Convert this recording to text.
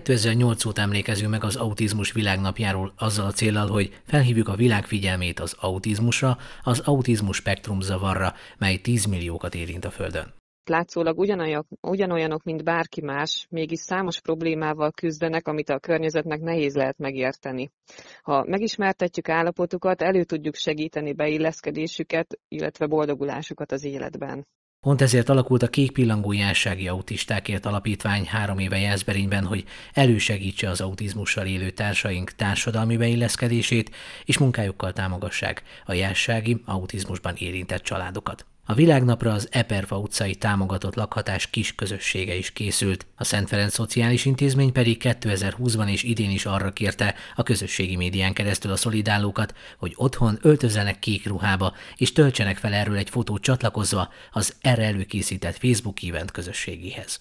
2008 óta emlékezünk meg az autizmus világnapjáról azzal a célral, hogy felhívjuk a világ figyelmét az autizmusra, az autizmus spektrum zavarra, mely 10 milliókat érint a Földön látszólag ugyanolyanok, ugyanolyanok, mint bárki más, mégis számos problémával küzdenek, amit a környezetnek nehéz lehet megérteni. Ha megismertetjük állapotukat, elő tudjuk segíteni beilleszkedésüket, illetve boldogulásukat az életben. Pont ezért alakult a Kék Pillangó Jelsági Autistákért Alapítvány három éve Jászberényben, hogy elősegítse az autizmussal élő társaink társadalmi beilleszkedését, és munkájukkal támogassák a jássági, autizmusban érintett családokat. A világnapra az Eperva utcai támogatott lakhatás kis közössége is készült, a Szent Ferenc Szociális Intézmény pedig 2020-ban és idén is arra kérte a közösségi médián keresztül a szolidálókat, hogy otthon öltözzenek kék ruhába, és töltsenek fel erről egy fotót csatlakozva az erre előkészített Facebook event közösségéhez.